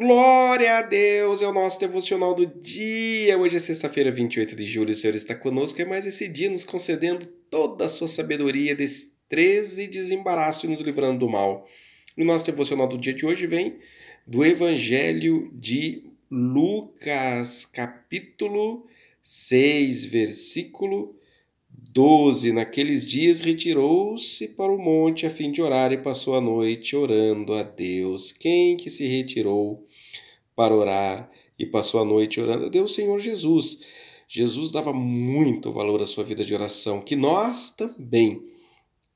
Glória a Deus, é o nosso devocional do dia. Hoje é sexta-feira, 28 de julho. O Senhor está conosco, é mais esse dia nos concedendo toda a sua sabedoria, destreza e desembaraço e nos livrando do mal. O nosso devocional do dia de hoje vem do Evangelho de Lucas, capítulo 6, versículo 12. Naqueles dias retirou-se para o monte a fim de orar e passou a noite orando a Deus. Quem que se retirou para orar e passou a noite orando a Deus? O Senhor Jesus. Jesus dava muito valor à sua vida de oração, que nós também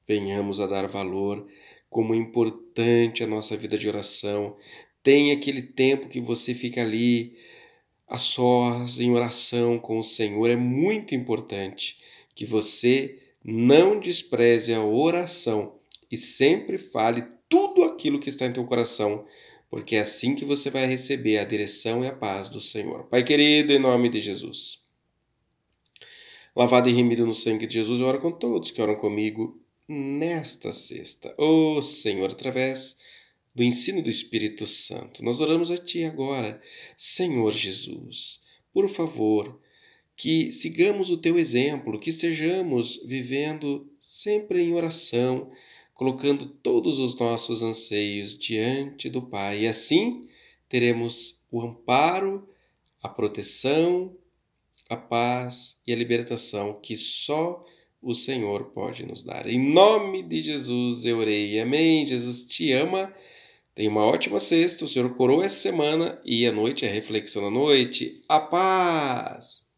venhamos a dar valor como é importante a nossa vida de oração. Tem aquele tempo que você fica ali a sós em oração com o Senhor, é muito importante que você não despreze a oração e sempre fale tudo aquilo que está em teu coração, porque é assim que você vai receber a direção e a paz do Senhor. Pai querido, em nome de Jesus. Lavado e remido no sangue de Jesus, eu oro com todos que oram comigo nesta sexta. Ó oh, Senhor, através do ensino do Espírito Santo, nós oramos a Ti agora, Senhor Jesus. Por favor, que sigamos o teu exemplo, que estejamos vivendo sempre em oração, colocando todos os nossos anseios diante do Pai. E assim teremos o amparo, a proteção, a paz e a libertação que só o Senhor pode nos dar. Em nome de Jesus eu orei. Amém. Jesus te ama. Tenha uma ótima sexta. O Senhor coroa essa semana e a noite é reflexão da noite. A paz!